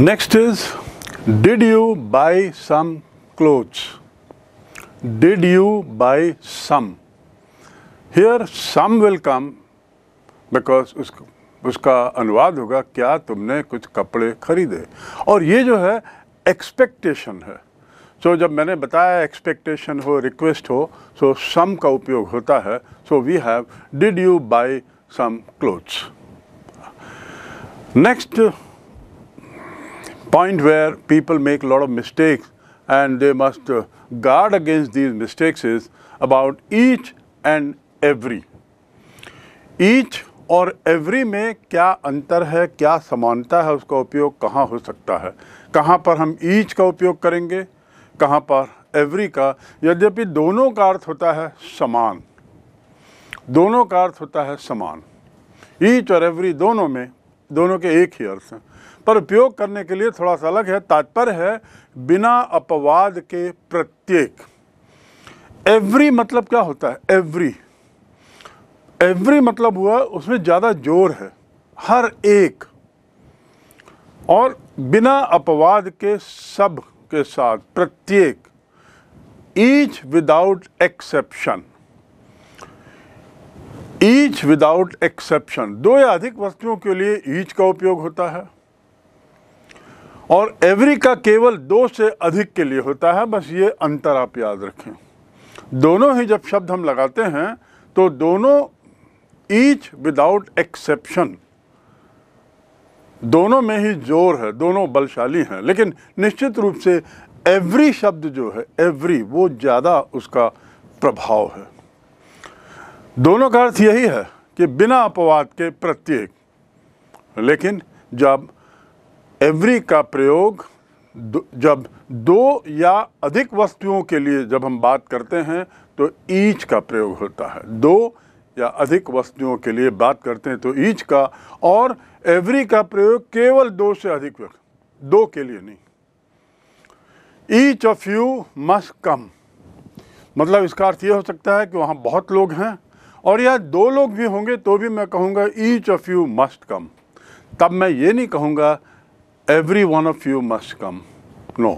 Next is did you buy some clothes did you buy some here some will come because उसको उसका अनुवाद होगा क्या तुमने कुछ कपड़े खरीदे और ये जो है एक्सपेक्टेशन है सो so, जब मैंने बताया एक्सपेक्टेशन हो रिक्वेस्ट हो सो so सम का उपयोग होता है so we have did you buy some clothes next point where people make a lot of mistakes and they must uh, guard against these mistakes is about each and every. Each और every में क्या अंतर है क्या समानता है उसका उपयोग कहाँ हो सकता है कहाँ पर हम ईच का उपयोग करेंगे कहाँ पर एवरी का यद्यपि दोनों का अर्थ होता है समान दोनों का अर्थ होता है समान ईच और एवरी दोनों में दोनों के एक ही अर्थ हैं पर उपयोग करने के लिए थोड़ा सा अलग है तात्पर्य है बिना अपवाद के प्रत्येक एवरी मतलब क्या होता है एवरी एवरी मतलब हुआ उसमें ज़्यादा जोर है हर एक और बिना अपवाद के सब के साथ प्रत्येक each without exception each without exception दो या अधिक वस्तुओं के लिए ईच का उपयोग होता है और एवरी का केवल दो से अधिक के लिए होता है बस ये अंतर आप याद रखें दोनों ही जब शब्द हम लगाते हैं तो दोनों ईच विदाउट एक्सेप्शन दोनों में ही जोर है दोनों बलशाली हैं लेकिन निश्चित रूप से एवरी शब्द जो है एवरी वो ज़्यादा उसका प्रभाव है दोनों का अर्थ यही है कि बिना अपवाद के प्रत्येक लेकिन जब एवरी का प्रयोग जब दो या अधिक वस्तुओं के लिए जब हम बात करते हैं तो ईच का प्रयोग होता है दो या अधिक वस्तुओं के लिए बात करते हैं तो ईच का और एवरी का प्रयोग केवल दो से अधिक दो के लिए नहीं each of you must come मतलब इसका अर्थ ये हो सकता है कि वहाँ बहुत लोग हैं और यह दो लोग भी होंगे तो भी मैं कहूँगा each of you must come तब मैं ये नहीं कहूँगा every one of you must come no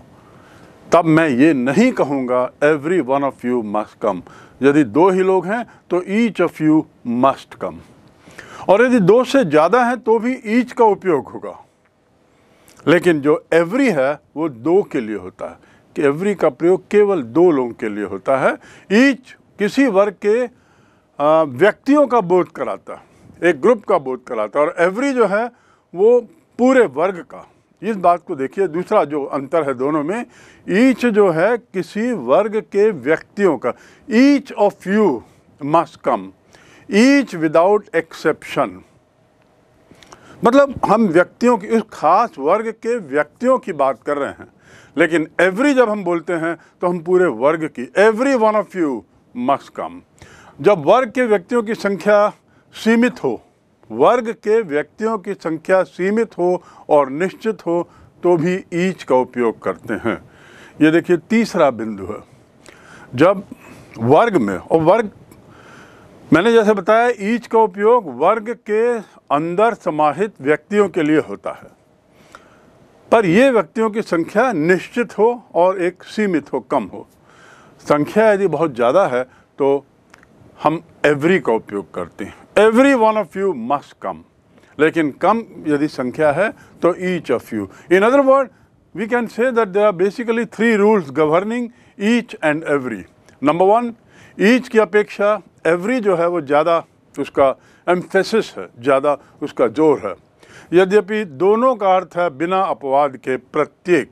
तब मैं ये नहीं कहूँगा every one of you must come यदि दो ही लोग हैं तो each of you must come और यदि दो से ज़्यादा हैं तो भी ईच का उपयोग होगा लेकिन जो एवरी है वो दो के लिए होता है कि एवरी का प्रयोग केवल दो लोगों के लिए होता है ईच किसी वर्ग के व्यक्तियों का बोध कराता है एक ग्रुप का बोध कराता है और एवरी जो है वो पूरे वर्ग का इस बात को देखिए दूसरा जो अंतर है दोनों में ईच जो है किसी वर्ग के व्यक्तियों का each of you must come each without exception मतलब हम व्यक्तियों की उस खास वर्ग के व्यक्तियों की बात कर रहे हैं लेकिन एवरी जब हम बोलते हैं तो हम पूरे वर्ग की every one of you must come जब वर्ग के व्यक्तियों की संख्या सीमित हो वर्ग के व्यक्तियों की संख्या सीमित हो और निश्चित हो तो भी ईच का उपयोग करते हैं ये देखिए तीसरा बिंदु है जब वर्ग में और वर्ग मैंने जैसे बताया ईच का उपयोग वर्ग के अंदर समाहित व्यक्तियों के लिए होता है पर ये व्यक्तियों की संख्या निश्चित हो और एक सीमित हो कम हो संख्या यदि बहुत ज़्यादा है तो हम एवरी का उपयोग करते हैं every one of you must come लेकिन कम यदि संख्या है तो each of you in other word we can say that there are basically three rules governing each and every number one each की अपेक्षा एवरी जो है वो ज़्यादा उसका एम्फेसिस है ज़्यादा उसका जोर है यद्यपि दोनों का अर्थ है बिना अपवाद के प्रत्येक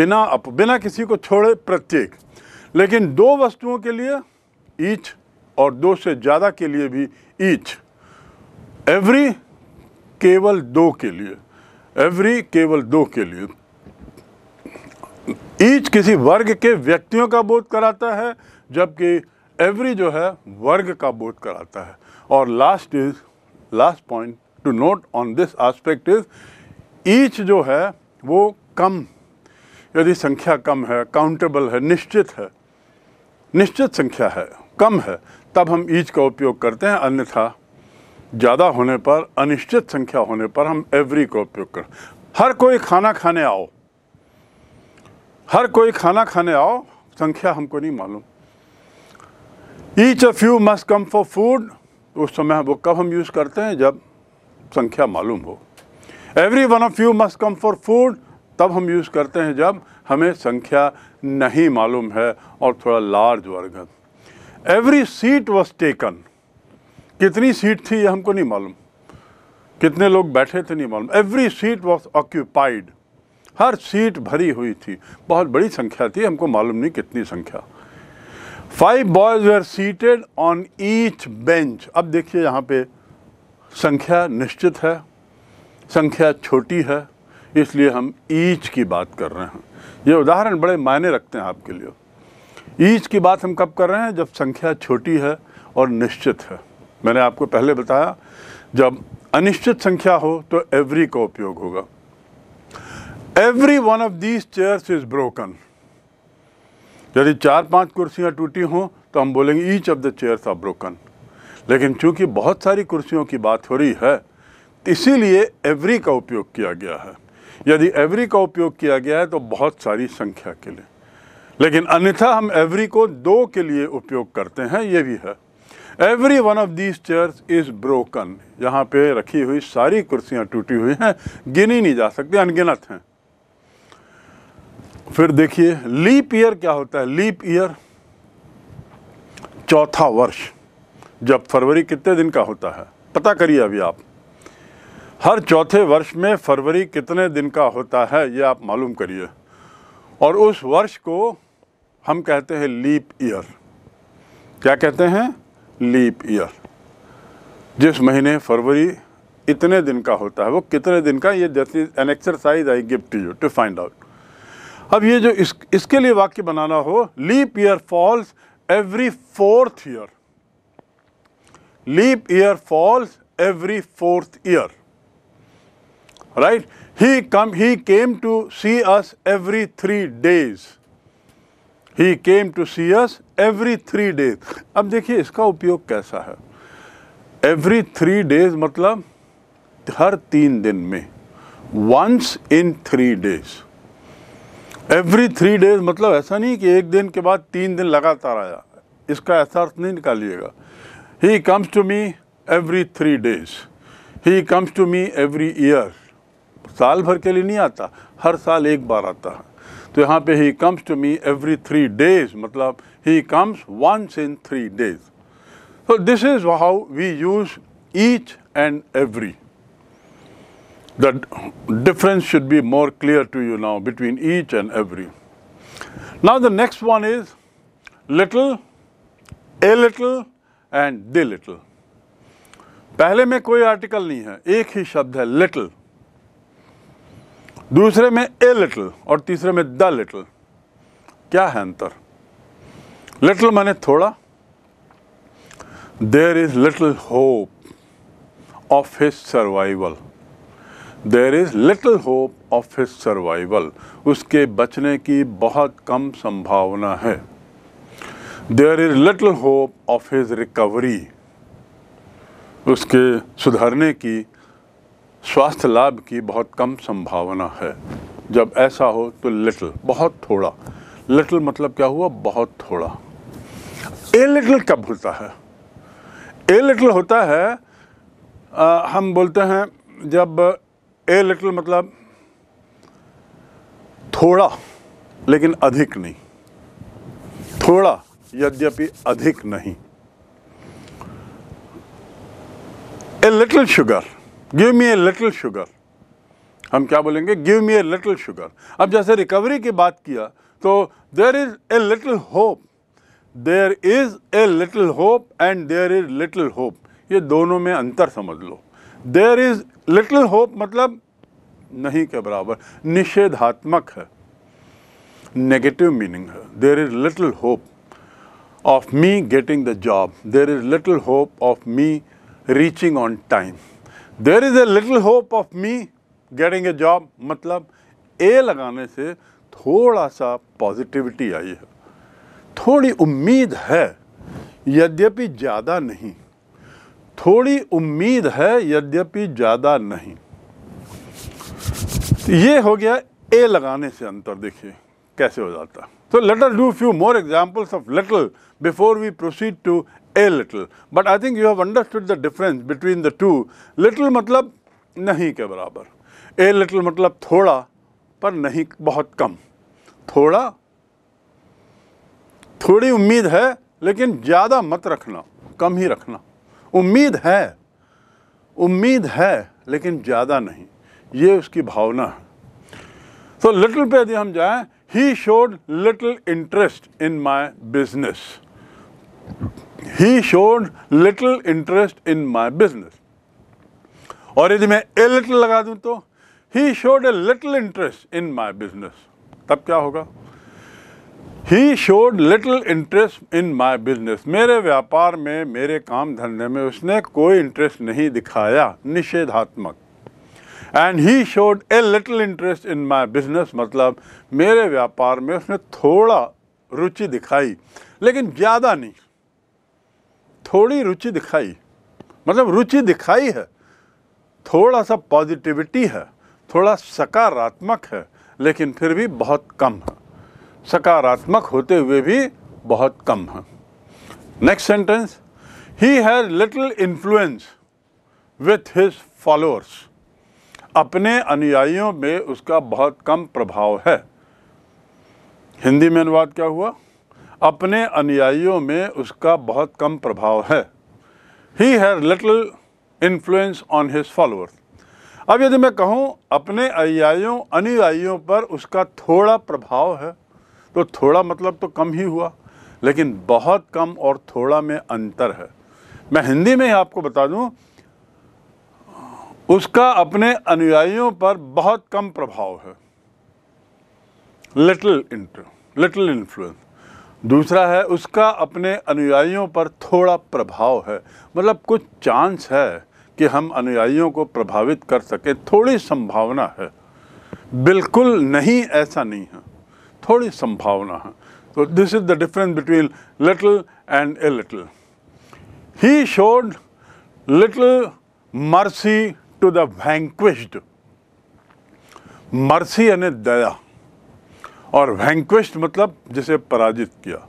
बिना अप बिना किसी को छोड़े प्रत्येक लेकिन दो वस्तुओं के लिए ईच और दो से ज़्यादा के लिए भी ईच एवरी केवल दो के लिए एवरी केवल दो के लिए ईच किसी वर्ग के व्यक्तियों का बोध कराता है जबकि एवरी जो है वर्ग का बोध कराता है और last is last point to note on this aspect is each जो है वो कम यदि संख्या कम है काउंटेबल है निश्चित है निश्चित संख्या है कम है तब हम ईच का उपयोग करते हैं अन्यथा ज़्यादा होने पर अनिश्चित संख्या होने पर हम एवरी का उपयोग कर हर कोई खाना खाने आओ हर कोई खाना खाने आओ संख्या हमको नहीं मालूम each of you must come for food उस समय वो कब हम यूज़ करते हैं जब संख्या मालूम हो every one of you must come for food तब हम यूज़ करते हैं जब हमें संख्या नहीं मालूम है और थोड़ा लार्ज वर्ग है एवरी सीट वॉज टेकन कितनी सीट थी ये हमको नहीं मालूम कितने लोग बैठे थे नहीं मालूम एवरी सीट वॉज ऑक्यूपाइड हर सीट भरी हुई थी बहुत बड़ी संख्या थी हमको मालूम नहीं कितनी संख्या five boys are seated on each bench अब देखिए यहाँ पे संख्या निश्चित है संख्या छोटी है इसलिए हम ईच की बात कर रहे हैं ये उदाहरण बड़े मायने रखते हैं आपके लिए ईच की बात हम कब कर रहे हैं जब संख्या छोटी है और निश्चित है मैंने आपको पहले बताया जब अनिश्चित संख्या हो तो एवरी का उपयोग होगा every one of these chairs is broken यदि चार पांच कुर्सियां टूटी हों तो हम बोलेंगे each of the chairs are broken लेकिन चूंकि बहुत सारी कुर्सियों की बात हो रही है इसीलिए एवरी का उपयोग किया गया है यदि एवरी का उपयोग किया गया है तो बहुत सारी संख्या के लिए लेकिन अन्यथा हम एवरी को दो के लिए उपयोग करते हैं ये भी है every one of these chairs is broken यहाँ पे रखी हुई सारी कुर्सियाँ टूटी हुई हैं गिनी नहीं जा सकती अनगिनत हैं फिर देखिए लीप ईयर क्या होता है लीप ईयर चौथा वर्ष जब फरवरी कितने दिन का होता है पता करिए अभी आप हर चौथे वर्ष में फरवरी कितने दिन का होता है ये आप मालूम करिए और उस वर्ष को हम कहते हैं लीप ईयर क्या कहते हैं लीप ईयर जिस महीने फरवरी इतने दिन का होता है वो कितने दिन का ये an exercise I give to you to find out अब ये जो इस इसके लिए वाक्य बनाना हो leap year falls every fourth year leap year falls every fourth year right He, come, he came to see us every three days. He came to see us every three days. अब देखिए इसका उपयोग कैसा है every three days मतलब हर तीन दिन में once in three days every three days मतलब ऐसा नहीं कि एक दिन के बाद तीन दिन लगातार आया इसका ऐसा अर्थ नहीं निकालिएगा he comes to me every three days he comes to me every year साल भर के लिए नहीं आता हर साल एक बार आता है तो यहाँ पे he comes to me every three days मतलब he comes once in three days so this is how we use each and every the difference should be more clear to you now between each and every now the next one is little a little and the little पहले में कोई article नहीं है एक ही शब्द है little दूसरे में ए लिटल और तीसरे में द लिटल क्या है अंतर लिटल माने थोड़ा there is little hope of his survival there is little hope of his survival उसके बचने की बहुत कम संभावना है there is little hope of his recovery उसके सुधरने की स्वास्थ्य लाभ की बहुत कम संभावना है जब ऐसा हो तो लिटिल बहुत थोड़ा लिटिल मतलब क्या हुआ बहुत थोड़ा ए लिटिल कब होता है ए लिटिल होता है आ, हम बोलते हैं जब ए लिटिल मतलब थोड़ा लेकिन अधिक नहीं थोड़ा यद्यपि अधिक नहीं a little sugar give me a little sugar हम क्या बोलेंगे give me a little sugar अब जैसे रिकवरी की बात किया तो there is a little hope there is a little hope and there is little hope ये दोनों में अंतर समझ लो देर इज़ लिटिल होप मतलब नहीं के बराबर निषेधात्मक है नेगेटिव मीनिंग है there is little hope of me getting the job there is little hope of me reaching on time there is a little hope of me getting a job मतलब a लगाने से थोड़ा सा positivity आई है थोड़ी उम्मीद है यद्यपि ज़्यादा नहीं थोड़ी उम्मीद है यद्यपि ज़्यादा नहीं ये हो गया ए लगाने से अंतर देखिए कैसे हो जाता तो later do few more examples of little before we proceed to a little but I think you have understood the difference between the two little मतलब नहीं के बराबर ए लिटिल मतलब थोड़ा पर नहीं बहुत कम थोड़ा थोड़ी उम्मीद है लेकिन ज़्यादा मत रखना कम ही रखना उम्मीद है उम्मीद है लेकिन ज़्यादा नहीं ये उसकी भावना है तो so, लिटिल पे यदि हम जाएं he showed little interest in my business he showed little interest in my business और यदि मैं ए लिटिल लगा दूं तो he showed a little interest in my business तब क्या होगा he showed little interest in my business मेरे व्यापार में मेरे काम धंधे में उसने कोई इंटरेस्ट नहीं दिखाया निषेधात्मक and he showed a little interest in my business मतलब मेरे व्यापार में उसने थोड़ा रुचि दिखाई लेकिन ज़्यादा नहीं थोड़ी रुचि दिखाई मतलब रुचि दिखाई है थोड़ा सा पॉजिटिविटी है थोड़ा सकारात्मक है लेकिन फिर भी बहुत कम है सकारात्मक होते हुए भी बहुत कम है next sentence he has little influence with his followers अपने अनुयायियों में उसका बहुत कम प्रभाव है हिंदी में अनुवाद क्या हुआ अपने अनुयायियों में उसका बहुत कम प्रभाव है he has little influence on his followers अब यदि मैं कहूँ अपने अनुयायियों अनुयायियों पर उसका थोड़ा प्रभाव है तो थोड़ा मतलब तो कम ही हुआ लेकिन बहुत कम और थोड़ा में अंतर है मैं हिंदी में ही आपको बता दूँ उसका अपने अनुयायियों पर बहुत कम प्रभाव है लिटिल इंट लिटिल इन्फ्लुएंस दूसरा है उसका अपने अनुयायियों पर थोड़ा प्रभाव है मतलब कुछ चांस है कि हम अनुयायियों को प्रभावित कर सकें थोड़ी संभावना है बिल्कुल नहीं ऐसा नहीं है थोड़ी संभावना है तो this is the difference between little and a little he showed little mercy to the vanquished mercy यानी दया और वैंक्विस्ट मतलब जिसे पराजित किया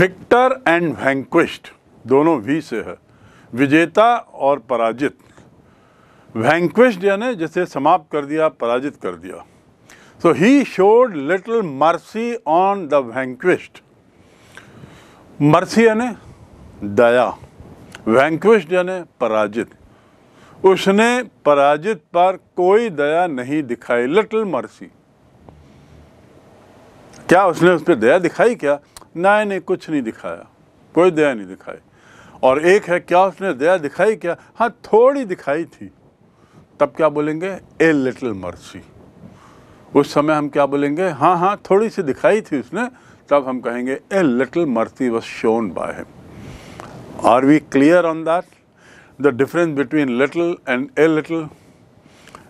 विक्टर एंड वैंक्विस्ट दोनों वी से है विजेता और पराजित वैंक्विस्ट यानी जिसे समाप्त कर दिया पराजित कर दिया so he showed little mercy on the vanquished mercy यानी दया वैंक्विस्ट यानी पराजित उसने पराजित पर कोई दया नहीं दिखाई लिटिल मर्सी क्या उसने उस पर दया दिखाई क्या ना नहीं कुछ नहीं दिखाया कोई दया नहीं दिखाई और एक है क्या उसने दया दिखाई क्या हाँ थोड़ी दिखाई थी तब क्या बोलेंगे ए लिटिल मर्सी उस समय हम क्या बोलेंगे हाँ हाँ थोड़ी सी दिखाई थी उसने तब हम कहेंगे a little mercy was shown by him are we clear on that the difference between little and a little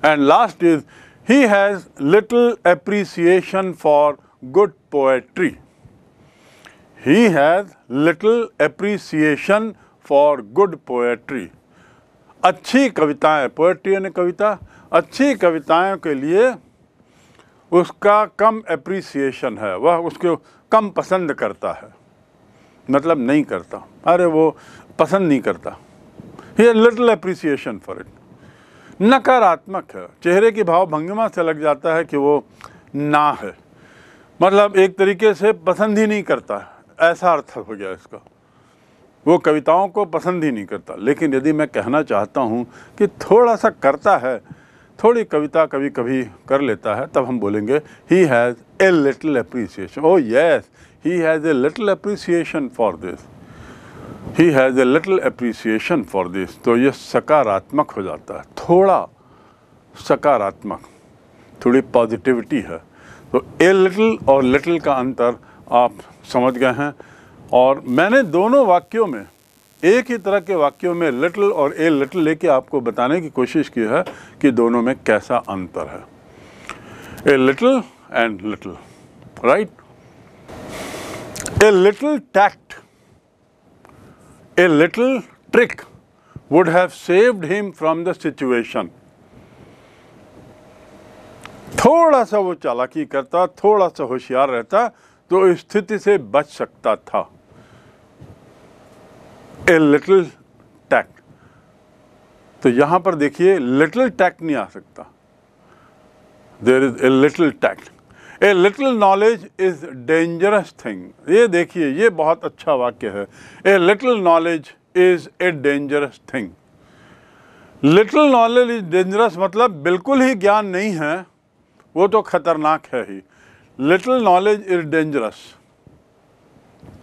and last is he has little appreciation for good poetry. He has little appreciation for good poetry. अच्छी कविताएं poetry यानी कविता अच्छी कविताओं के लिए उसका कम appreciation है वह उसको कम पसंद करता है मतलब नहीं करता अरे वो पसंद नहीं करता ये लिटल अप्रिसिएशन फॉर इट नकारात्मक है चेहरे की भाव भंगिमा से लग जाता है कि वो ना है मतलब एक तरीके से पसंद ही नहीं करता ऐसा अर्थ हो गया इसका वो कविताओं को पसंद ही नहीं करता लेकिन यदि मैं कहना चाहता हूँ कि थोड़ा सा करता है थोड़ी कविता कभी कभी कर लेता है तब हम बोलेंगे he has a little appreciation oh yes he has a little appreciation for this he has a little appreciation for this तो ये सकारात्मक हो जाता है थोड़ा सकारात्मक थोड़ी पॉजिटिविटी है तो ए लिटिल और लिटिल का अंतर आप समझ गए हैं और मैंने दोनों वाक्यों में एक ही तरह के वाक्यों में लिटिल और ए लिटिल लेके आपको बताने की कोशिश की है कि दोनों में कैसा अंतर है a little and little right a little tact a little trick would have saved him from the situation थोड़ा सा वो चालाकी करता थोड़ा सा होशियार रहता तो स्थिति से बच सकता था ए लिटिल टैक तो यहां पर देखिए लिटिल टैक नहीं आ सकता there is a little tact a little knowledge is dangerous thing ये देखिए ये बहुत अच्छा वाक्य है a little knowledge is a dangerous thing little knowledge is dangerous मतलब बिल्कुल ही ज्ञान नहीं है वो तो ख़तरनाक है ही लिटिल नॉलेज इज़ डेंजरस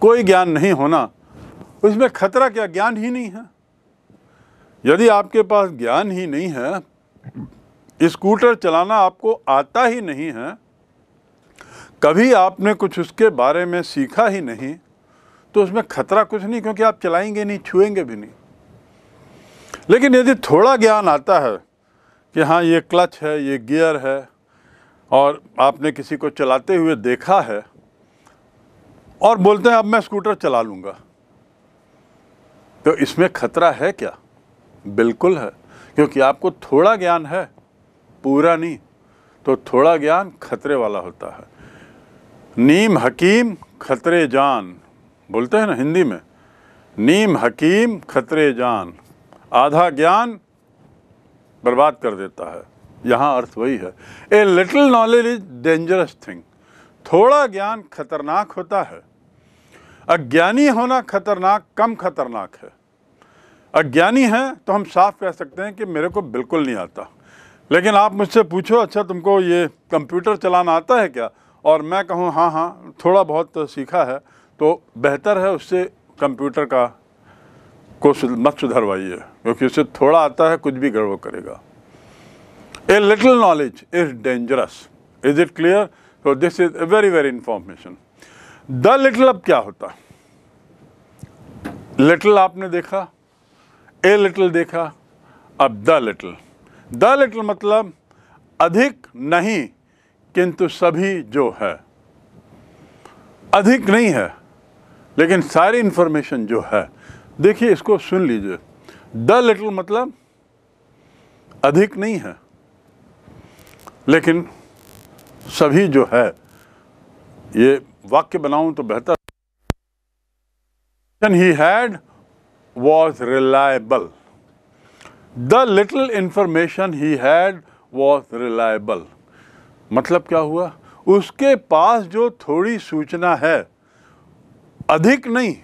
कोई ज्ञान नहीं होना उसमें खतरा क्या ज्ञान ही नहीं है यदि आपके पास ज्ञान ही नहीं है स्कूटर चलाना आपको आता ही नहीं है कभी आपने कुछ उसके बारे में सीखा ही नहीं तो उसमें खतरा कुछ नहीं क्योंकि आप चलाएंगे नहीं छुएंगे भी नहीं लेकिन यदि थोड़ा ज्ञान आता है कि हाँ ये क्लच है ये गियर है और आपने किसी को चलाते हुए देखा है और बोलते हैं अब मैं स्कूटर चला लूँगा तो इसमें खतरा है क्या बिल्कुल है क्योंकि आपको थोड़ा ज्ञान है पूरा नहीं तो थोड़ा ज्ञान खतरे वाला होता है नीम हकीम खतरे जान बोलते हैं ना हिंदी में नीम हकीम खतरे जान आधा ज्ञान बर्बाद कर देता है यहाँ अर्थ वही है a little knowledge is dangerous thing थोड़ा ज्ञान खतरनाक होता है अज्ञानी होना खतरनाक कम खतरनाक है अज्ञानी हैं तो हम साफ कह सकते हैं कि मेरे को बिल्कुल नहीं आता लेकिन आप मुझसे पूछो अच्छा तुमको ये कंप्यूटर चलाना आता है क्या और मैं कहूँ हाँ हाँ थोड़ा बहुत तो सीखा है तो बेहतर है उससे कंप्यूटर का को मत सुधरवाइए क्योंकि उससे थोड़ा आता है कुछ भी गड़बड़ करेगा A little knowledge is dangerous. Is it clear? So this is a very very information. The little अब क्या होता Little आपने देखा A little देखा अब the little. The little मतलब अधिक नहीं किंतु सभी जो है अधिक नहीं है लेकिन सारी इन्फॉर्मेशन जो है देखिए इसको सुन लीजिए द लिटिल मतलब अधिक नहीं है लेकिन सभी जो है ये वाक्य बनाऊं तो बेहतर he had was reliable the little information he had was reliable मतलब क्या हुआ उसके पास जो थोड़ी सूचना है अधिक नहीं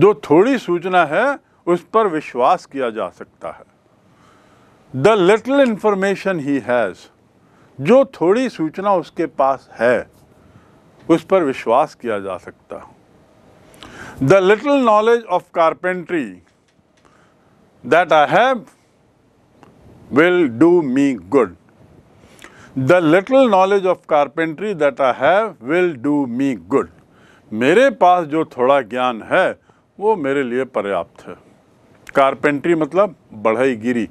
जो थोड़ी सूचना है उस पर विश्वास किया जा सकता है the little information he has जो थोड़ी सूचना उसके पास है उस पर विश्वास किया जा सकता the little knowledge of carpentry that I have will do me good the little knowledge of carpentry that I have will do me good मेरे पास जो थोड़ा ज्ञान है वो मेरे लिए पर्याप्त है कारपेंट्री मतलब बढ़ई गिरी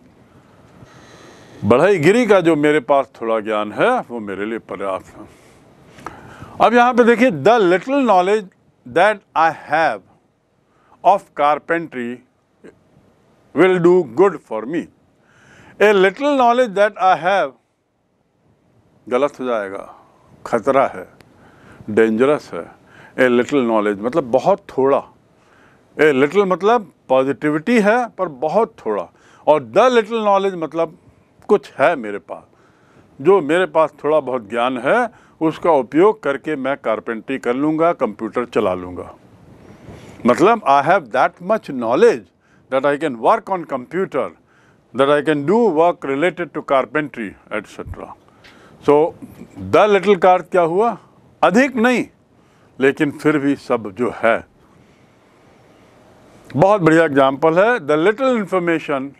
बढ़ई गिरी का जो मेरे पास थोड़ा ज्ञान है वो मेरे लिए पर्याप्त है अब यहाँ पे देखिए the little knowledge that I have of carpentry will do good for me a little knowledge that I have गलत हो जाएगा खतरा है डेंजरस है ए लिटल नॉलेज मतलब बहुत थोड़ा ए लिटल मतलब पॉजिटिविटी है पर बहुत थोड़ा और द लिटल नॉलेज मतलब कुछ है मेरे पास जो मेरे पास थोड़ा बहुत ज्ञान है उसका उपयोग करके मैं कारपेंट्री कर लूँगा कंप्यूटर चला लूँगा मतलब I have that much knowledge that I can work on computer that I can do work related to carpentry etc. So the little car क्या हुआ अधिक नहीं लेकिन फिर भी सब जो है बहुत बढ़िया एग्जाम्पल है the little information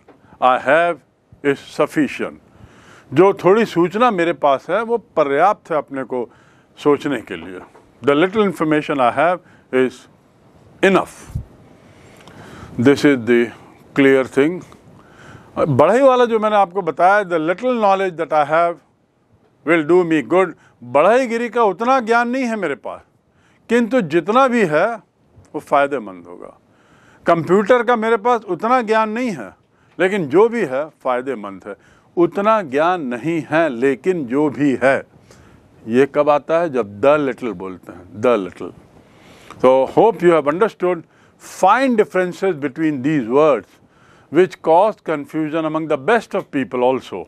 I have is sufficient जो थोड़ी सूचना मेरे पास है वो पर्याप्त है अपने को सोचने के लिए the little information I have is enough this is the clear thing बढ़ई वाला जो मैंने आपको बताया the little knowledge that I have will do me good बढ़ई गिरी का उतना ज्ञान नहीं है मेरे पास किंतु जितना भी है वो फ़ायदेमंद होगा कंप्यूटर का मेरे पास उतना ज्ञान नहीं है लेकिन जो भी है फ़ायदेमंद है उतना ज्ञान नहीं है लेकिन जो भी है ये कब आता है जब द लिटल बोलते हैं द लिटल तो hope you have understood fine differences between these words which cause confusion among the best of people also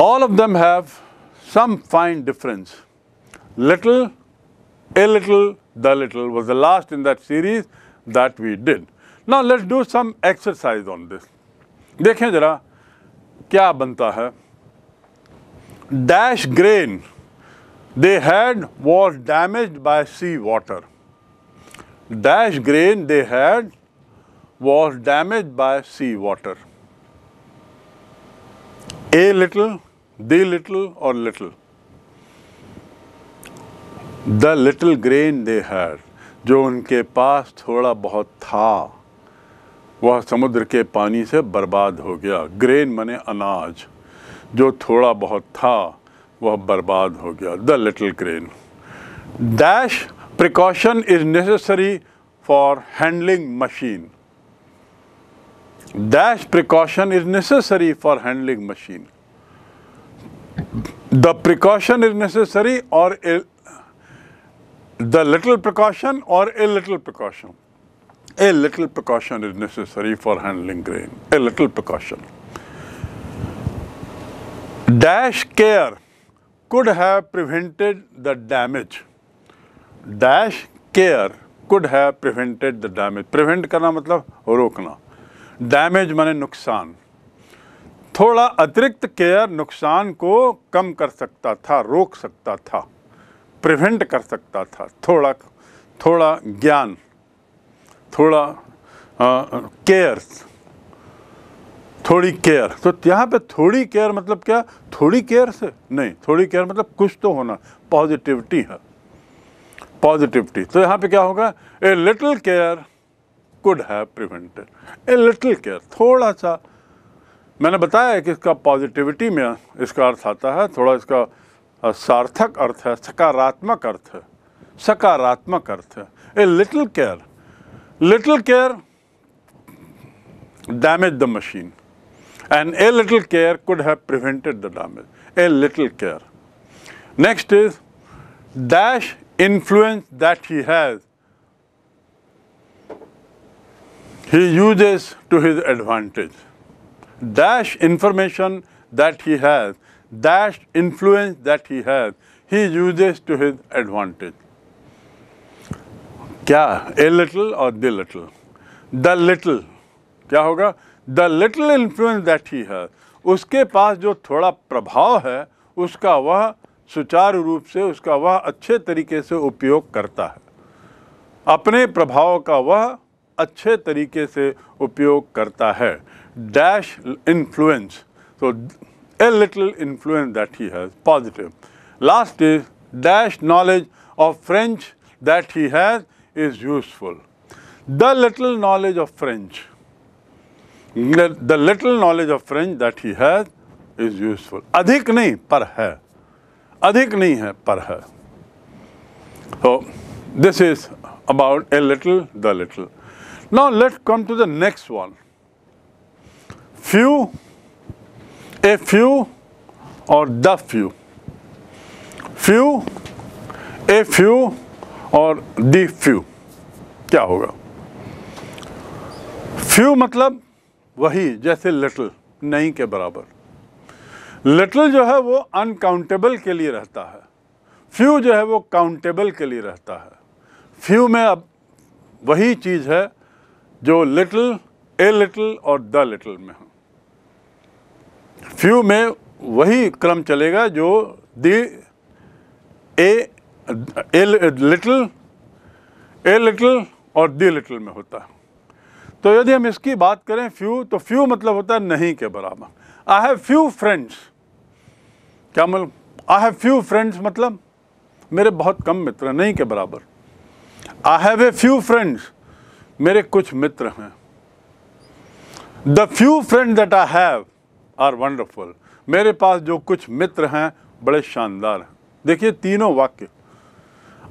all of them have some fine difference little a little the little was the last in that series that we did ना let's do some exercise on this देखें जरा क्या बनता है dash grain they had was damage by sea water dash grain they had was damage by sea water a little the little और little the little grain they had जो उनके पास थोड़ा बहुत था वह समुद्र के पानी से बर्बाद हो गया ग्रेन मने अनाज जो थोड़ा बहुत था वह बर्बाद हो गया the little grain dash precaution is necessary for handling machine dash precaution is necessary for handling machine the precaution is necessary और द लिटिल प्रिकॉशन और a little precaution a little precaution is necessary for handling grain, a little precaution. Dash care could have prevented the damage. Dash care could have prevented the damage. Prevent karna matlab rokna damage mane nuksan थोड़ा अतिरिक्त care नुकसान को कम कर सकता था रोक सकता था प्रिवेंट कर सकता था थोड़ा थोड़ा ज्ञान थोड़ा केयर थोड़ी केयर तो यहाँ पे थोड़ी केयर मतलब क्या थोड़ी केयर से नहीं थोड़ी केयर मतलब कुछ तो होना पॉजिटिविटी है पॉजिटिविटी तो यहाँ पे क्या होगा a little care could have prevented a little care थोड़ा सा मैंने बताया कि इसका पॉजिटिविटी में इसका अर्थ आता है थोड़ा इसका सार्थक अर्थ है सकारात्मक अर्थ है सकारात्मक अर्थ है a little care Little care damaged the machine and a little care could have prevented the damage, a little care. Next is dash influence that he has, he uses to his advantage. Dash information that he has, dash influence that he has, he uses to his advantage. क्या a little और the little the little क्या होगा the little influence that he है उसके पास जो थोड़ा प्रभाव है उसका वह सुचारू रूप से उसका वह अच्छे तरीके से उपयोग करता है अपने प्रभाव का वह अच्छे तरीके से उपयोग करता है डैश इन्फ्लुएंस तो a little influence that he has positive last is dash knowledge of French that he has is useful. The little knowledge of French, the little knowledge of French that he has is useful. Adhik nahi par hai. Adhik nahi hai par hai. So this is about a little, the little. Now let's come to the next one. Few, a few or the few. Few, a few और दी few क्या होगा few मतलब वही जैसे little नहीं के बराबर little जो है वो अनकाउंटेबल के लिए रहता है फ्यू जो है वो काउंटेबल के लिए रहता है फ्यू में अब वही चीज़ है जो लिटल ए लिटल और द लिटल में हो फ्यू में वही क्रम चलेगा जो दी ए ए लिटिल ए लिटिल और दी लिटिल में होता है तो यदि हम इसकी बात करें फ्यू तो फ्यू मतलब होता है नहीं के बराबर आई हैव फ्यू फ्रेंड्स क्या मतलब आई हैव फ्यू फ्रेंड्स मतलब मेरे बहुत कम मित्र हैं नहीं के बराबर I have a few friends मेरे कुछ मित्र हैं the few friend that I have are wonderful मेरे पास जो कुछ मित्र हैं बड़े शानदार हैं देखिए तीनों वाक्य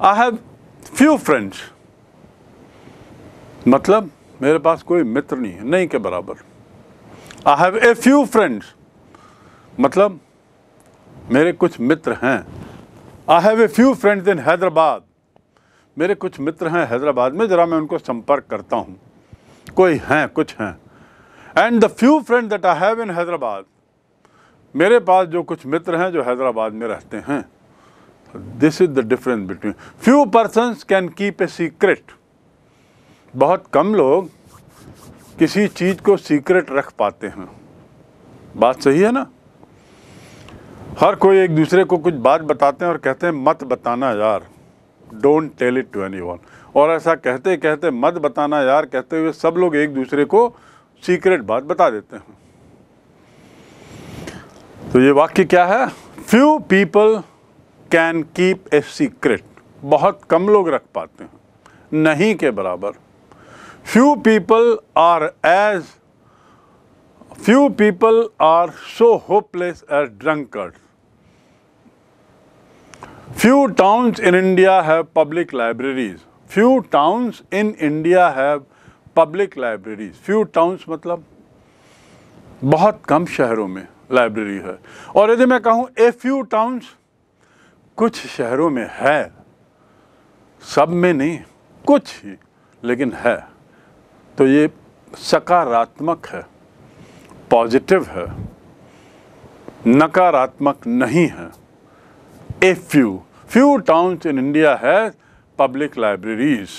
आई हैव फ्यू फ्रेंड्स मतलब मेरे पास कोई मित्र नहीं है नहीं के बराबर I have a few friends मतलब मेरे कुछ मित्र हैं I have a few friends in Hyderabad मेरे कुछ मित्र हैं हैदराबाद में ज़रा मैं उनको संपर्क करता हूँ कोई हैं कुछ हैं and the few friend that I have in Hyderabad मेरे पास जो कुछ मित्र हैं जो हैदराबाद में रहते हैं this is the difference between few persons can keep a secret बहुत कम लोग किसी चीज़ को सीक्रेट रख पाते हैं बात सही है ना हर कोई एक दूसरे को कुछ बात बताते हैं और कहते हैं मत बताना यार don't tell it to anyone और ऐसा कहते कहते मत बताना यार कहते हुए सब लोग एक दूसरे को सीक्रेट बात बता देते हैं तो ये वाक्य क्या है few people can keep a secret बहुत कम लोग रख पाते हैं नहीं के बराबर few people are as few people are so hopeless as drunkard few towns in India have public libraries few towns in India have public libraries few towns मतलब बहुत कम शहरों में लाइब्रेरी है और यदि मैं कहूँ ए फ्यू टाउन्स कुछ शहरों में है सब में नहीं कुछ ही लेकिन है तो ये सकारात्मक है पॉजिटिव है नकारात्मक नहीं है a few few towns in India have public libraries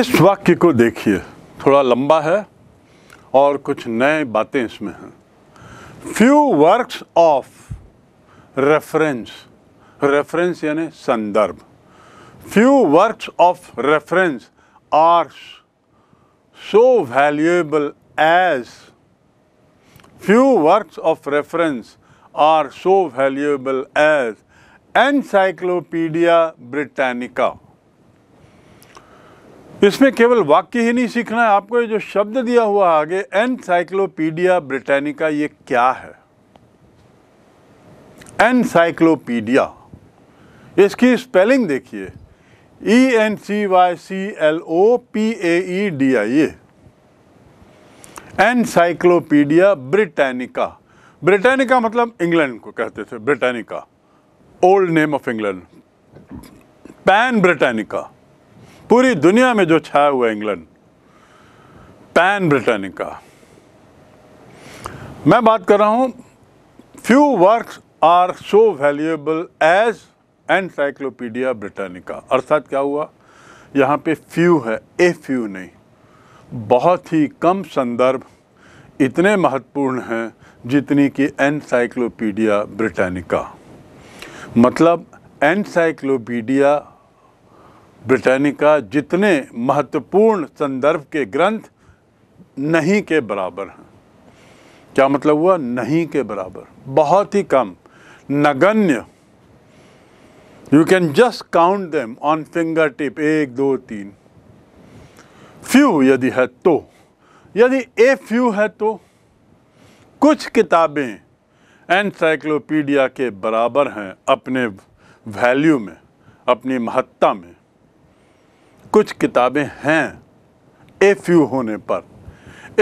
इस वाक्य को देखिए थोड़ा लंबा है और कुछ नए बातें इसमें हैं few works of reference reference यानी संदर्भ few works of reference are so valuable as few works of reference are so valuable as encyclopaedia Britannica इसमें केवल वाक्य ही नहीं सीखना है आपको ये जो शब्द दिया हुआ आगे एनसाइक्लोपीडिया ब्रिटानिका ये क्या है एनसाइक्लोपीडिया इसकी स्पेलिंग देखिए E N C Y C L O P A E D I A encyclopaedia Britannica Britannica मतलब इंग्लैंड को कहते थे Britannica old name of England pan Britannica पूरी दुनिया में जो छाया हुआ इंग्लैंड पैन ब्रिटानिका मैं बात कर रहा हूं few works are so valuable as encyclopaedia Britannica अर्थात क्या हुआ यहाँ पे फ्यू है ए फ्यू नहीं बहुत ही कम संदर्भ इतने महत्वपूर्ण हैं जितनी कि एनसाइक्लोपीडिया ब्रिटानिका मतलब एनसाइक्लोपीडिया ब्रिटानिका जितने महत्वपूर्ण संदर्भ के ग्रंथ नहीं के बराबर हैं क्या मतलब हुआ नहीं के बराबर बहुत ही कम नगण्य you can just count them on finger tip एक दो तीन फ्यू यदि है तो यदि ए फ्यू है तो कुछ किताबें एनसाइक्लोपीडिया के बराबर हैं अपने वैल्यू में अपनी महत्ता में कुछ किताबें हैं ए फ्यू होने पर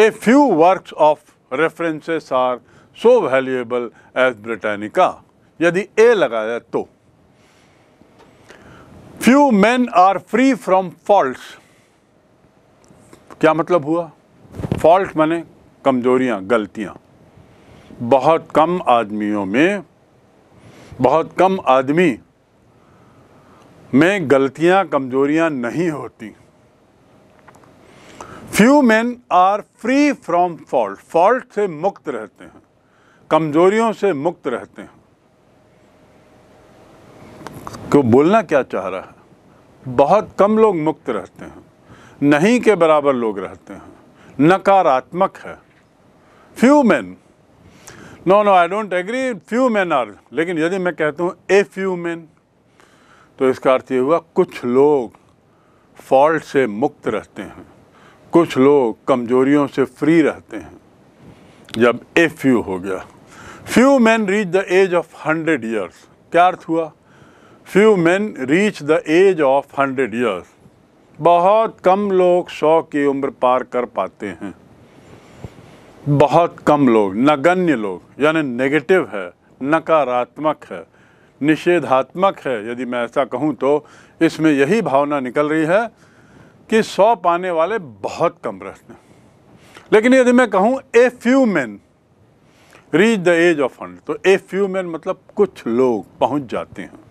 a few works of references are so valuable as Britannica यदि ए लगाया तो few man are free from fault क्या मतलब हुआ फॉल्ट माने कमजोरियां गलतियां बहुत कम आदमियों में बहुत कम आदमी में गलतियां कमजोरियां नहीं होती few man are free from fault fault से मुक्त रहते हैं कमजोरियों से मुक्त रहते हैं को बोलना क्या चाह रहा है बहुत कम लोग मुक्त रहते हैं नहीं के बराबर लोग रहते हैं नकारात्मक है few man no no I don't agree few man are लेकिन यदि मैं कहता हूँ ए फ्यू मैन तो इसका अर्थ ये हुआ कुछ लोग फॉल्ट से मुक्त रहते हैं कुछ लोग कमजोरियों से फ्री रहते हैं जब ए फ्यू हो गया few man reach the age of hundred years क्या अर्थ हुआ few man reach the age of hundred years बहुत कम लोग सौ की उम्र पार कर पाते हैं बहुत कम लोग नगण्य लोग यानी नेगेटिव है नकारात्मक है निषेधात्मक है यदि मैं ऐसा कहूँ तो इसमें यही भावना निकल रही है कि सौ पाने वाले बहुत कम रहते हैं लेकिन यदि मैं कहूँ a few man reach the age of hundred तो ए फ्यू मैन मतलब कुछ लोग पहुँच जाते हैं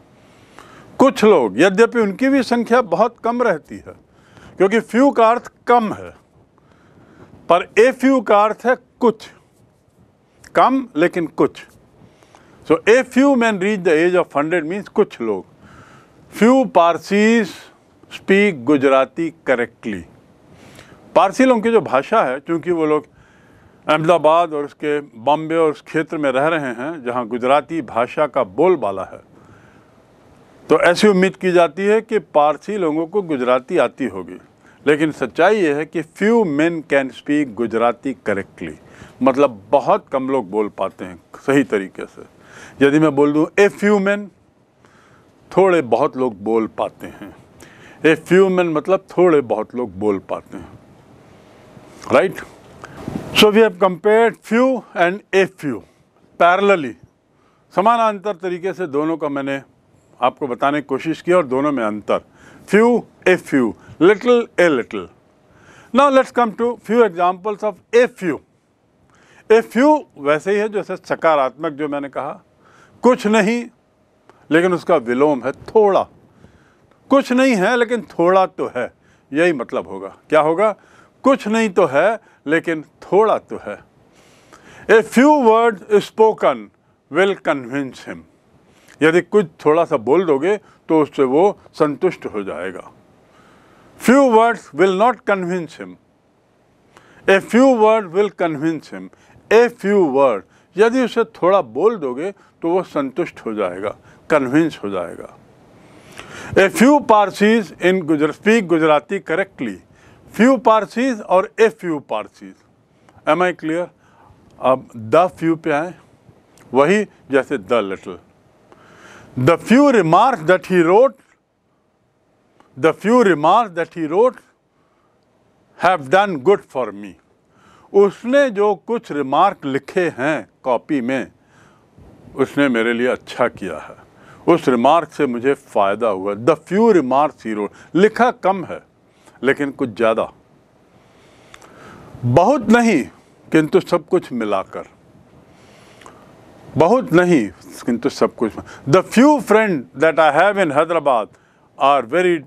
कुछ लोग यद्यपि उनकी भी संख्या बहुत कम रहती है क्योंकि फ्यू का अर्थ कम है पर ए फ्यू का अर्थ है कुछ कम लेकिन कुछ so a few man reach the age of hundred means कुछ लोग few Parsis speak Gujarati correctly Parsi लोगों की जो भाषा है चूँकि वो लोग अहमदाबाद और उसके बॉम्बे और उस क्षेत्र में रह रहे हैं जहाँ गुजराती भाषा का बोलबाला है तो ऐसी उम्मीद की जाती है कि पारसी लोगों को गुजराती आती होगी लेकिन सच्चाई यह है कि few men can speak Gujarati correctly मतलब बहुत कम लोग बोल पाते हैं सही तरीके से यदि मैं बोल दूँ ए फ्यू मैन थोड़े बहुत लोग बोल पाते हैं ए फ्यू मैन मतलब थोड़े बहुत लोग बोल पाते हैं right so we have compare few and a few parallelly समानांतर तरीके से दोनों का मैंने आपको बताने की कोशिश की और दोनों में अंतर few a few little a little now let's come to few examples of a few a few वैसे ही है जैसे सकारात्मक जो मैंने कहा कुछ नहीं लेकिन उसका विलोम है थोड़ा कुछ नहीं है लेकिन थोड़ा तो है यही मतलब होगा क्या होगा कुछ नहीं तो है लेकिन थोड़ा तो है a few word spoken will convince him यदि कुछ थोड़ा सा बोल दोगे तो उससे वो संतुष्ट हो जाएगा few words will not convince him a few word will convince him a few word यदि उसे थोड़ा बोल दोगे तो वो संतुष्ट हो जाएगा कन्विंस हो जाएगा ए few Parsis in Gujarat speak Gujarati correctly few Parsis और a few Parsis am I clear अब द फ्यू पे आए वही जैसे the little the few remark that he wrote, the few remark that he wrote have done good for me उसने जो कुछ remark लिखे हैं कॉपी में उसने मेरे लिए अच्छा किया है उस रिमार्क से मुझे फ़ायदा हुआ the few remarks he wrote लिखा कम है लेकिन कुछ ज़्यादा बहुत नहीं किंतु सब कुछ मिलाकर बहुत नहीं किंतु सब कुछ the few friend that I have in Hyderabad are very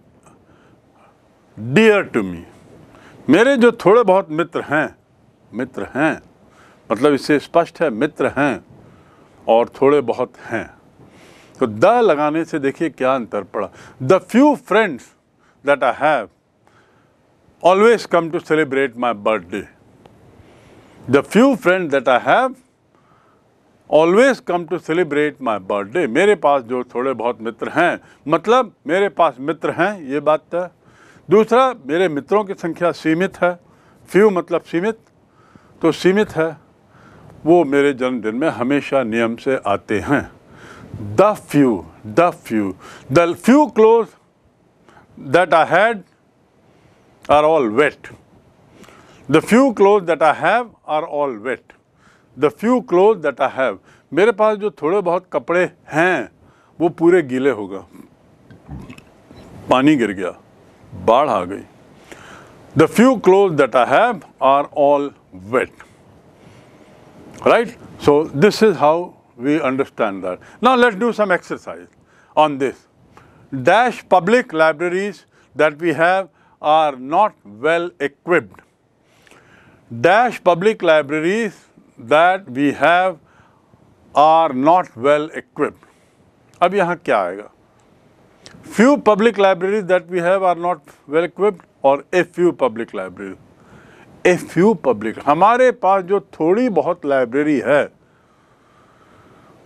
dear to me मेरे जो थोड़े बहुत मित्र हैं मित्र हैं मतलब इससे स्पष्ट है मित्र हैं और थोड़े बहुत हैं तो द लगाने से देखिए क्या अंतर पड़ा the few friends that I have always come to celebrate my birthday the few friend that I have always come to celebrate my birthday मेरे पास जो थोड़े बहुत मित्र हैं मतलब मेरे पास मित्र हैं ये बात तो है दूसरा मेरे मित्रों की संख्या सीमित है फ्यू मतलब सीमित तो सीमित है वो मेरे जन्मदिन में हमेशा नियम से आते हैं the few the few the few clothes that I had are all wet the few clothes that I have are all wet the few clothes that I have मेरे पास जो थोड़े बहुत कपड़े हैं वो पूरे गीले हो गए पानी गिर गया बाढ़ आ गई the few clothes that I have are all wet right so this is how we understand that now let do some exercise on this dash public libraries that we have are not well equipped dash public libraries that we have are not well equipped अब यहाँ क्या आएगा few public libraries that we have are not well equipped और a few public library a few public हमारे पास जो थोड़ी बहुत लाइब्रेरी है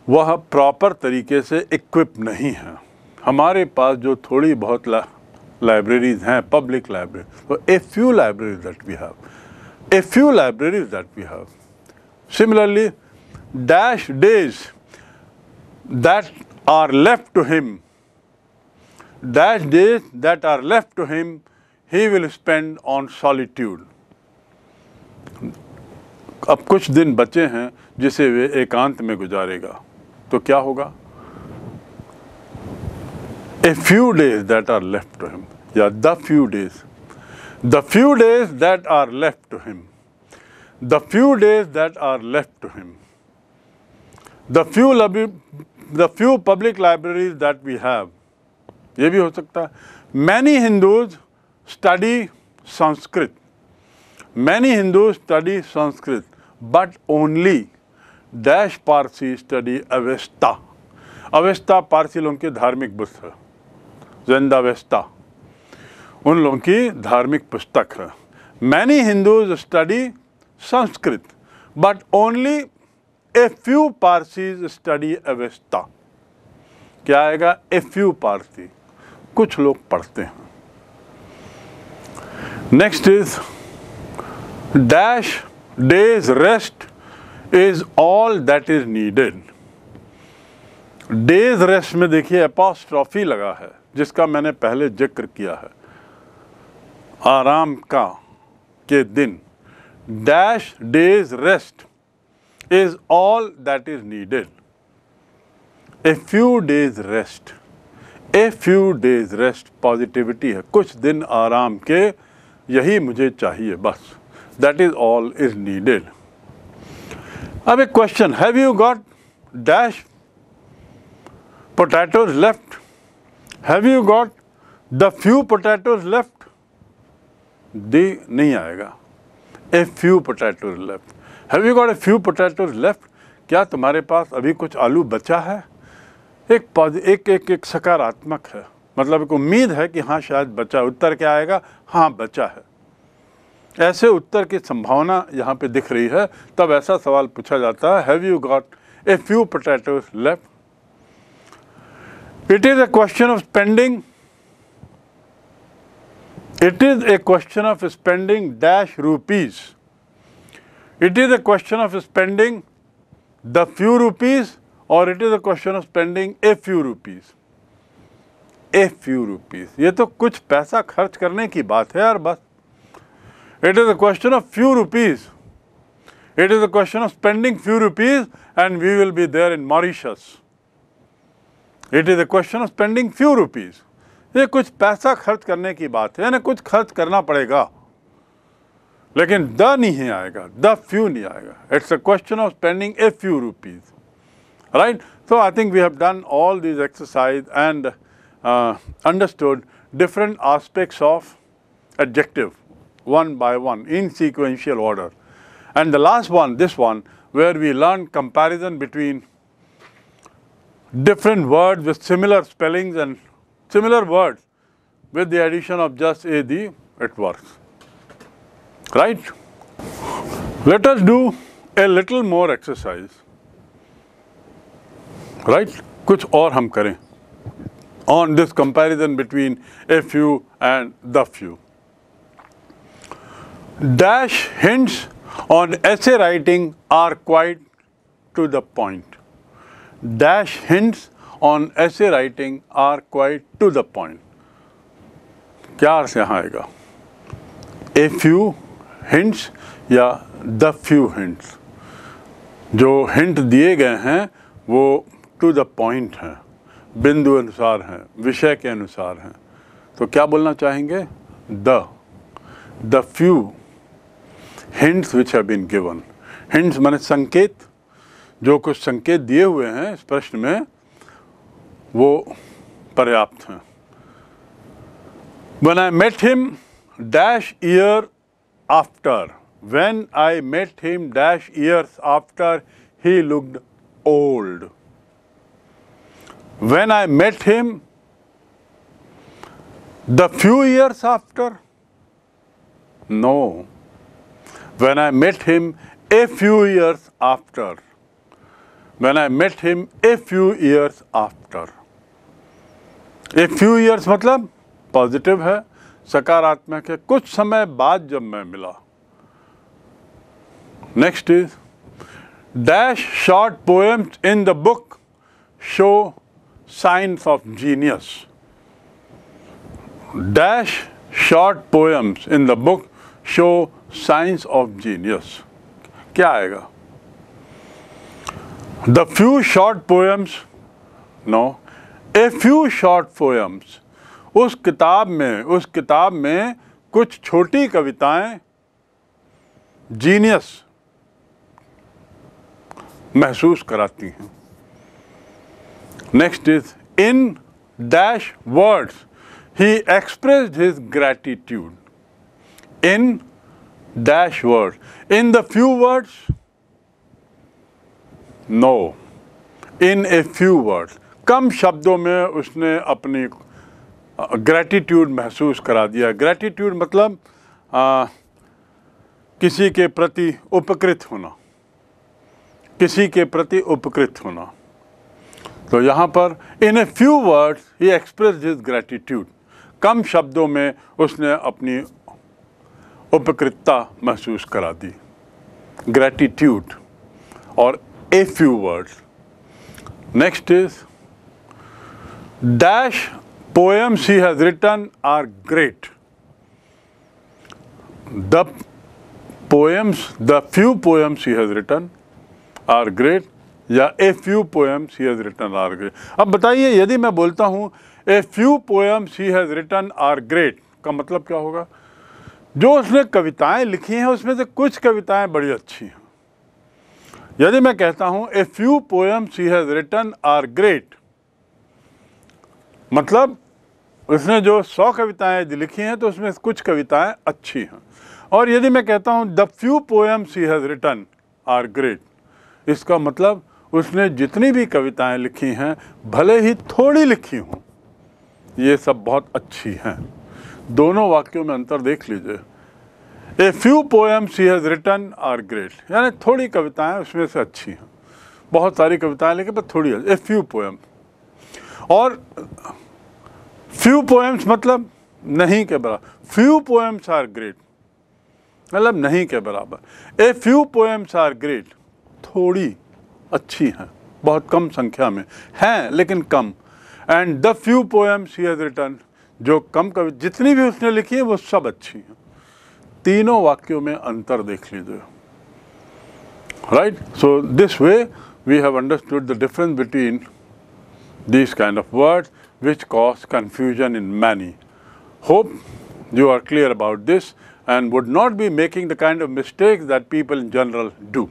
वह प्रॉपर तरीके से इक्विप नहीं है हमारे पास जो थोड़ी बहुत लाइब्रेरीज हैं पब्लिक लाइब्रेरी तो a few libraries that we have a few libraries that we have Similarly, dash days that are left to him, dash days that are left to him, he will spend on solitude. अब कुछ दिन बचे हैं जिसे वे एकांत में गुजारेगा तो क्या होगा a few days that are left to him या the few days the few days that are left to him the few days that are left to him. The few, the few public libraries that we have, ये भी हो सकता है Many Hindus study Sanskrit. Many Hindus study Sanskrit, but only dash Parsi study Avesta. Avesta Parsi लोगों की धार्मिक पुस्तक है जिंदा वेस्ता उन लोगों की धार्मिक पुस्तक है many Hindus study Sanskrit but only a few Parsis study Avesta क्या आएगा ए फ्यू पारसी कुछ लोग पढ़ते हैं next is dash days rest is all that is needed days rest में देखिए अपॉस्ट्रॉफी लगा है जिसका मैंने पहले जिक्र किया है आराम का के दिन dash days rest is all that is needed. A few days rest, a few days rest positivity hai kuch din aaram ke yahi mujhe chahiye bas that is all is needed. ab एक question, have you got dash potatoes left? Have you got the few potatoes left? the nahi aayega a few potato left have you got a few potato left क्या तुम्हारे पास अभी कुछ आलू बचा है एक pause एक एक एक सकारात्मक है मतलब एक उम्मीद है कि हाँ शायद बचा उत्तर क्या आएगा हाँ बचा है ऐसे उत्तर की संभावना यहाँ पे दिख रही है तब ऐसा सवाल पूछा जाता है have you got a few potatoes left it is a question of spending It is a question of spending dash rupees. It is a question of spending the few rupees or it is a question of spending a few rupees. A few rupees. ये तो कुछ पैसा खर्च करने की बात है यार बस. It is a question of few rupees. It is a question of spending few rupees and we will be there in Mauritius. It is a question of spending few rupees. ये कुछ पैसा खर्च करने की बात है यानी कुछ खर्च करना पड़ेगा लेकिन द नहीं आएगा द फ्यू नहीं आएगा it's a question of spending a few rupees right so I think we have done all this exercise and understood different aspects of adjective one by one in sequential order and the last one this one where we learn comparison between different word with similar spellings and similar words with the addition of just a D, it works right let us do a little more exercise right कुछ और हम करें on this comparison between a few and the few dash hints on essay writing are quite to the point dash hints on essay writing are quite to the point. क्या अर्थ यहाँ आएगा a few hints या the few hints जो hint दिए गए हैं वो टू द पॉइंट हैं बिंदु अनुसार हैं विषय के अनुसार हैं तो क्या बोलना चाहेंगे the the few hints which have been given hints मैंने संकेत जो कुछ संकेत दिए हुए हैं इस प्रश्न में when I met him dash year after, when I met him dash years after, he looked old. When I met him, the few years after? No. When I met him a few years after. When I met him a few years after. A few years मतलब positive है सकारात्मक है कुछ समय बाद जब मैं मिला next is dash short poems in the book show signs of genius dash short poems in the book show signs of genius क्या आएगा the few short poems no a few short poems उस किताब में उस किताब में कुछ छोटी कविताएं जीनियस महसूस कराती हैं next is in dash words he express his gratitude in dash word in the few words no in a few words कम शब्दों में उसने अपनी ग्रैटिट्यूड महसूस करा दिया ग्रैटिट्यूड मतलब आ, किसी के प्रति उपकृत होना किसी के प्रति उपकृत होना तो यहाँ पर in a few words he express his gratitude कम शब्दों में उसने अपनी उपकृतता महसूस करा दी ग्रैटिट्यूड और a few words next is dash poems he has written are great. The poems, the few poems he has written are great या a few poems he has written are great अब बताइए यदि मैं बोलता हूँ a few poems he has written are great का मतलब क्या होगा जो उसने कविताएं लिखी हैं उसमें से कुछ कविताएं बड़ी अच्छी हैं यदि मैं कहता हूँ a few poems he has written are great मतलब उसने जो सौ कविताएं लिखी हैं तो उसमें कुछ कविताएं अच्छी हैं और यदि मैं कहता हूँ the few poems he has written are great इसका मतलब उसने जितनी भी कविताएं लिखी हैं भले ही थोड़ी लिखी हों ये सब बहुत अच्छी हैं दोनों वाक्यों में अंतर देख लीजिए a few poems he has written are great यानी थोड़ी कविताएं उसमें से अच्छी हैं बहुत सारी कविताएं लिखी पर थोड़ी ए फ्यू पोएम और फ्यू पोएम्स मतलब नहीं के बराबर फ्यू पोएम्स आर ग्रेट मतलब नहीं के बराबर a few poems are great थोड़ी अच्छी हैं बहुत कम संख्या में हैं लेकिन कम and the few poems he has written जो कम कवि जितनी भी उसने लिखी है वो सब अच्छी हैं तीनों वाक्यों में अंतर देख लीजिए right so this way we have understood the difference between this kind of words which cause confusion in many. Hope you are clear about this and would not be making the kind of mistakes that people in general do.